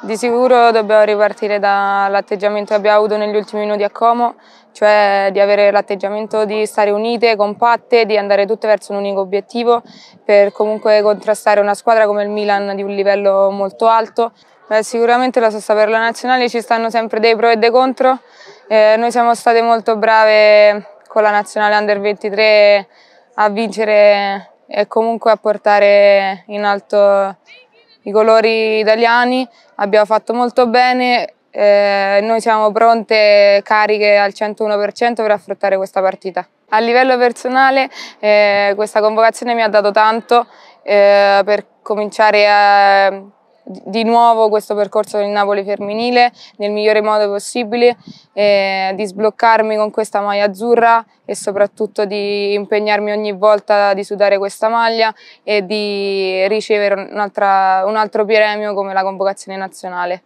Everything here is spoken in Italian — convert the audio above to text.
Di sicuro dobbiamo ripartire dall'atteggiamento che abbiamo avuto negli ultimi minuti a Como, cioè di avere l'atteggiamento di stare unite, compatte, di andare tutte verso un unico obiettivo per comunque contrastare una squadra come il Milan di un livello molto alto. Beh, sicuramente la sosta per la nazionale ci stanno sempre dei pro e dei contro. Eh, noi siamo state molto brave con la nazionale under 23 a vincere e comunque a portare in alto i colori italiani, abbiamo fatto molto bene, eh, noi siamo pronte cariche al 101% per affrontare questa partita. A livello personale eh, questa convocazione mi ha dato tanto eh, per cominciare a di nuovo questo percorso del Napoli femminile nel migliore modo possibile, eh, di sbloccarmi con questa maglia azzurra e soprattutto di impegnarmi ogni volta di sudare questa maglia e di ricevere un, un altro premio come la convocazione nazionale.